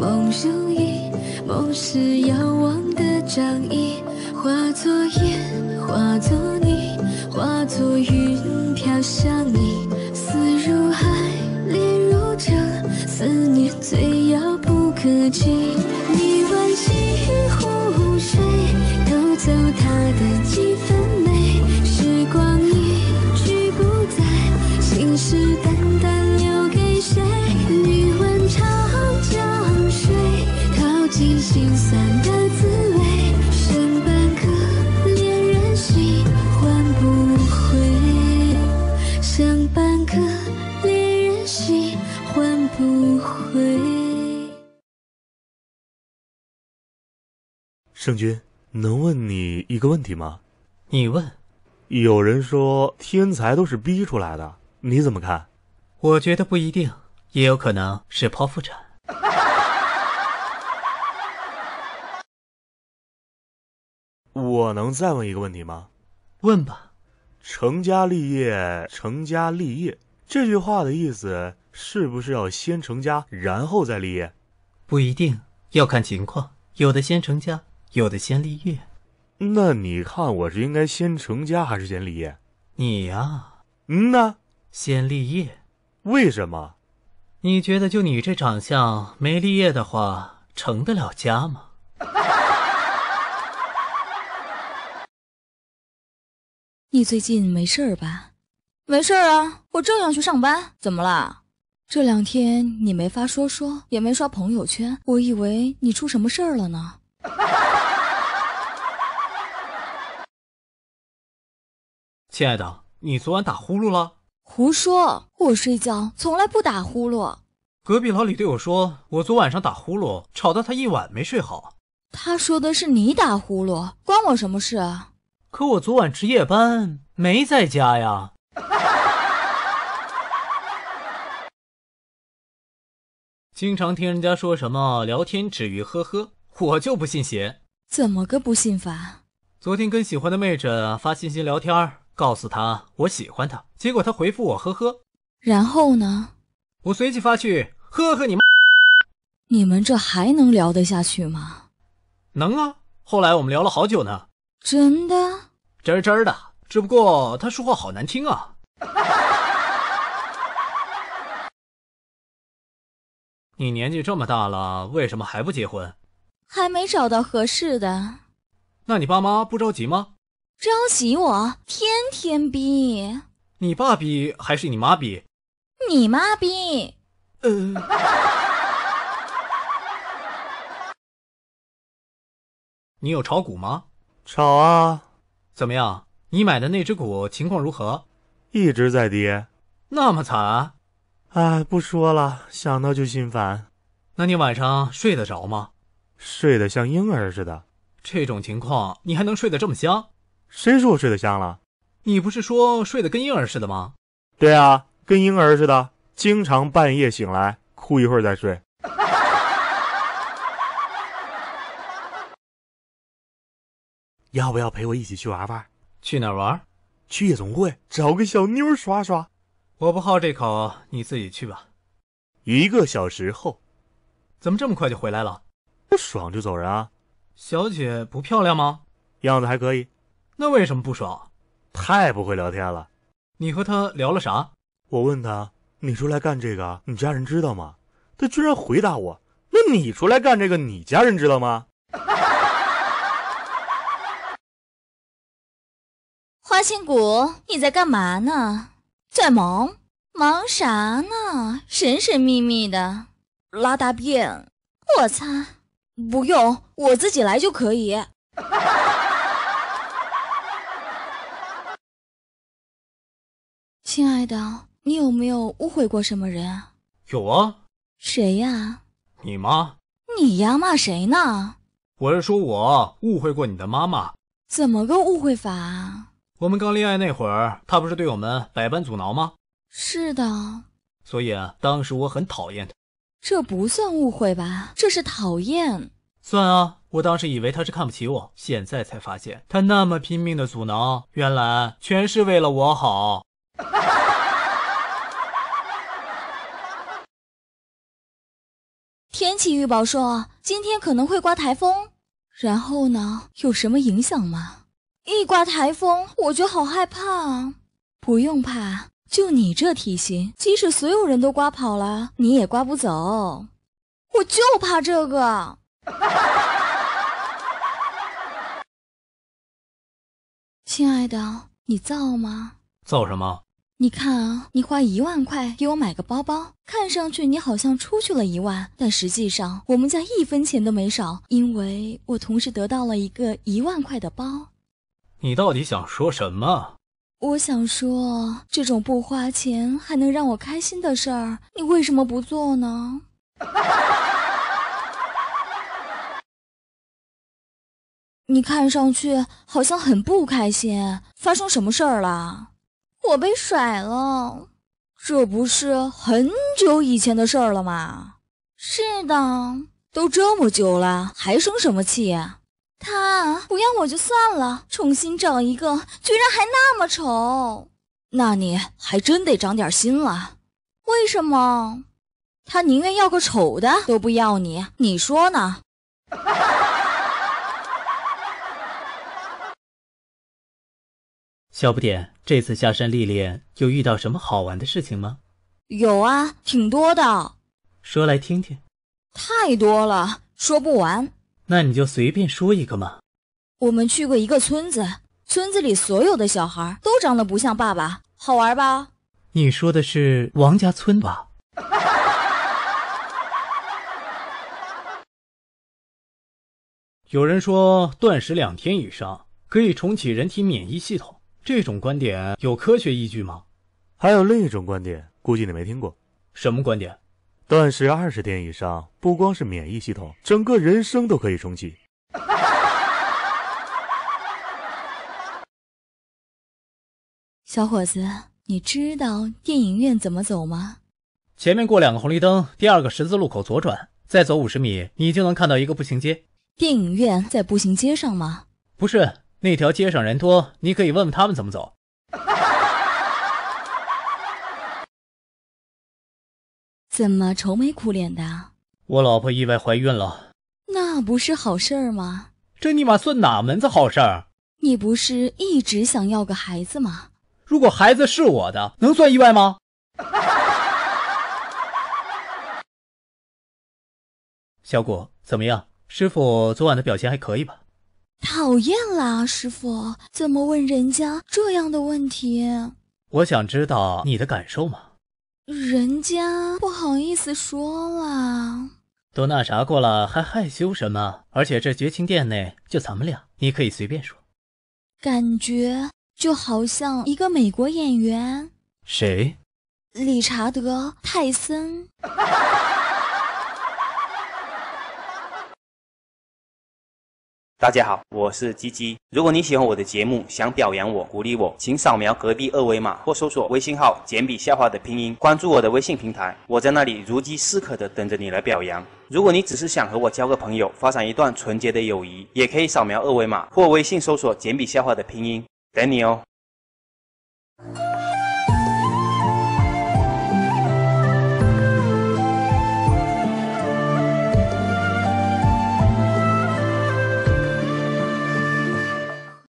梦如影，梦是遥望的掌印，化作烟，化作泥，化作云飘向你。思如海，恋如江，思念最遥不可及。你问西湖水，偷走她的几分？回。圣君，能问你一个问题吗？你问。有人说天才都是逼出来的，你怎么看？我觉得不一定，也有可能是剖腹产。我能再问一个问题吗？问吧。成家立业，成家立业。这句话的意思是不是要先成家，然后再立业？不一定，要看情况。有的先成家，有的先立业。那你看，我是应该先成家还是先立业？你呀，嗯呐，先立业。为什么？你觉得就你这长相，没立业的话，成得了家吗？你最近没事儿吧？没事啊，我正要去上班。怎么啦？这两天你没发说说，也没刷朋友圈，我以为你出什么事儿了呢。亲爱的，你昨晚打呼噜了？胡说，我睡觉从来不打呼噜。隔壁老李对我说，我昨晚上打呼噜，吵得他一晚没睡好。他说的是你打呼噜，关我什么事啊？可我昨晚值夜班，没在家呀。经常听人家说什么聊天止于呵呵，我就不信邪。怎么个不信法？昨天跟喜欢的妹子发信息聊天，告诉她我喜欢她，结果她回复我呵呵。然后呢？我随即发去呵呵你妈，你们这还能聊得下去吗？能啊，后来我们聊了好久呢。真的？真真的。只不过她说话好难听啊。你年纪这么大了，为什么还不结婚？还没找到合适的。那你爸妈不着急吗？着急，我天天逼。你爸逼还是你妈逼？你妈逼。呃。你有炒股吗？炒啊。怎么样？你买的那只股情况如何？一直在跌。那么惨哎，不说了，想到就心烦。那你晚上睡得着吗？睡得像婴儿似的。这种情况，你还能睡得这么香？谁说我睡得香了？你不是说睡得跟婴儿似的吗？对啊，跟婴儿似的，经常半夜醒来哭一会儿再睡。要不要陪我一起去玩玩？去哪玩？去夜总会找个小妞耍耍。我不好这口，你自己去吧。一个小时后，怎么这么快就回来了？不爽就走人啊！小姐不漂亮吗？样子还可以。那为什么不爽？太不会聊天了。你和他聊了啥？我问他，你出来干这个，你家人知道吗？他居然回答我，那你出来干这个，你家人知道吗？花千骨，你在干嘛呢？在忙，忙啥呢？神神秘秘的，拉大便。我擦，不用，我自己来就可以。亲爱的，你有没有误会过什么人？有啊。谁呀？你妈。你丫骂谁呢？我是说我误会过你的妈妈。怎么个误会法？我们刚恋爱那会儿，他不是对我们百般阻挠吗？是的。所以当时我很讨厌他。这不算误会吧？这是讨厌。算啊！我当时以为他是看不起我，现在才发现他那么拼命的阻挠，原来全是为了我好。天气预报说今天可能会刮台风，然后呢？有什么影响吗？一刮台风，我就好害怕啊！不用怕，就你这体型，即使所有人都刮跑了，你也刮不走。我就怕这个。亲爱的，你造吗？造什么？你看啊，你花一万块给我买个包包，看上去你好像出去了一万，但实际上我们家一分钱都没少，因为我同时得到了一个一万块的包。你到底想说什么？我想说，这种不花钱还能让我开心的事儿，你为什么不做呢？你看上去好像很不开心，发生什么事儿了？我被甩了。这不是很久以前的事儿了吗？是的，都这么久了，还生什么气呀？他不要我就算了，重新找一个居然还那么丑，那你还真得长点心了。为什么他宁愿要个丑的都不要你？你说呢？小不点，这次下山历练有遇到什么好玩的事情吗？有啊，挺多的。说来听听。太多了，说不完。那你就随便说一个嘛。我们去过一个村子，村子里所有的小孩都长得不像爸爸，好玩吧？你说的是王家村吧？有人说断食两天以上可以重启人体免疫系统，这种观点有科学依据吗？还有另一种观点，估计你没听过。什么观点？断食二十天以上，不光是免疫系统，整个人生都可以重启。小伙子，你知道电影院怎么走吗？前面过两个红绿灯，第二个十字路口左转，再走五十米，你就能看到一个步行街。电影院在步行街上吗？不是，那条街上人多，你可以问问他们怎么走。怎么愁眉苦脸的？我老婆意外怀孕了，那不是好事儿吗？这尼玛算哪门子好事儿？你不是一直想要个孩子吗？如果孩子是我的，能算意外吗？小谷怎么样？师傅昨晚的表现还可以吧？讨厌啦！师傅怎么问人家这样的问题？我想知道你的感受吗？人家不好意思说了，都那啥过了，还害羞什么？而且这绝情殿内就咱们俩，你可以随便说。感觉就好像一个美国演员，谁？理查德·泰森。大家好，我是鸡鸡。如果你喜欢我的节目，想表扬我、鼓励我，请扫描隔壁二维码或搜索微信号“简笔下话”的拼音，关注我的微信平台。我在那里如饥似渴的等着你来表扬。如果你只是想和我交个朋友，发展一段纯洁的友谊，也可以扫描二维码或微信搜索“简笔下话”的拼音，等你哦。